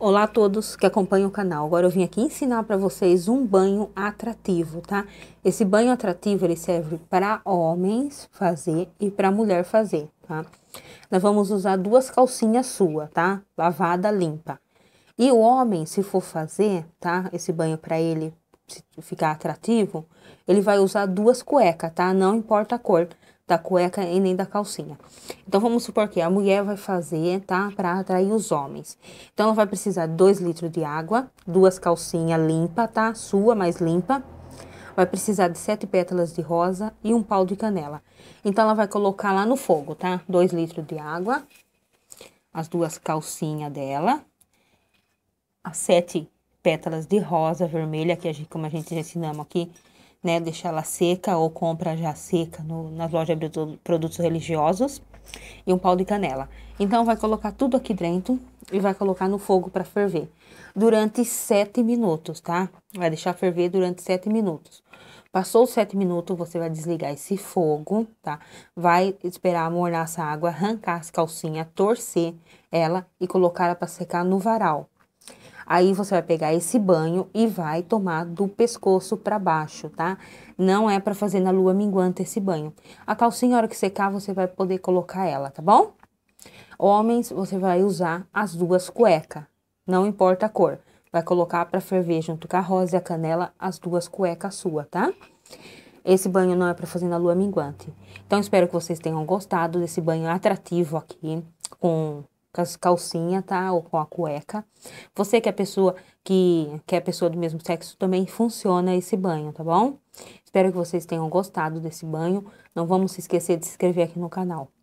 Olá a todos que acompanham o canal. Agora eu vim aqui ensinar para vocês um banho atrativo, tá? Esse banho atrativo ele serve para homens fazer e para mulher fazer, tá? Nós vamos usar duas calcinhas sua, tá? Lavada, limpa. E o homem, se for fazer, tá? Esse banho para ele ficar atrativo, ele vai usar duas cuecas, tá? Não importa a cor da cueca e nem da calcinha. Então vamos supor que a mulher vai fazer, tá? Para atrair os homens. Então ela vai precisar de 2 litros de água, duas calcinhas limpa, tá? Sua, mais limpa. Vai precisar de sete pétalas de rosa e um pau de canela. Então ela vai colocar lá no fogo, tá? 2 litros de água, as duas calcinhas dela, as sete pétalas de rosa vermelha, que a gente, como a gente já ensinamos aqui, né? Deixa ela seca ou compra já seca no, nas lojas de produtos religiosos e um pau de canela. Então vai colocar tudo aqui dentro e vai colocar no fogo para ferver durante 7 minutos, tá? Vai deixar ferver durante 7 minutos. Passou os 7 minutos, você vai desligar esse fogo, tá? Vai esperar mornar essa água, arrancar as calcinhas, torcer ela e colocar ela para secar no varal. Aí você vai pegar esse banho e vai tomar do pescoço para baixo, tá? Não é para fazer na lua minguante esse banho. A calcinha, a hora que secar, você vai poder colocar ela, tá bom? Homens, você vai usar as duas cuecas, não importa a cor. Vai colocar para ferver junto com a rosa e a canela as duas cuecas sua, tá? Esse banho não é para fazer na lua minguante. Então espero que vocês tenham gostado desse banho atrativo aqui com calcinha, tá? Ou com a cueca. Você que é pessoa que, que é pessoa do mesmo sexo também funciona esse banho, tá bom? Espero que vocês tenham gostado desse banho. Não vamos se esquecer de se inscrever aqui no canal.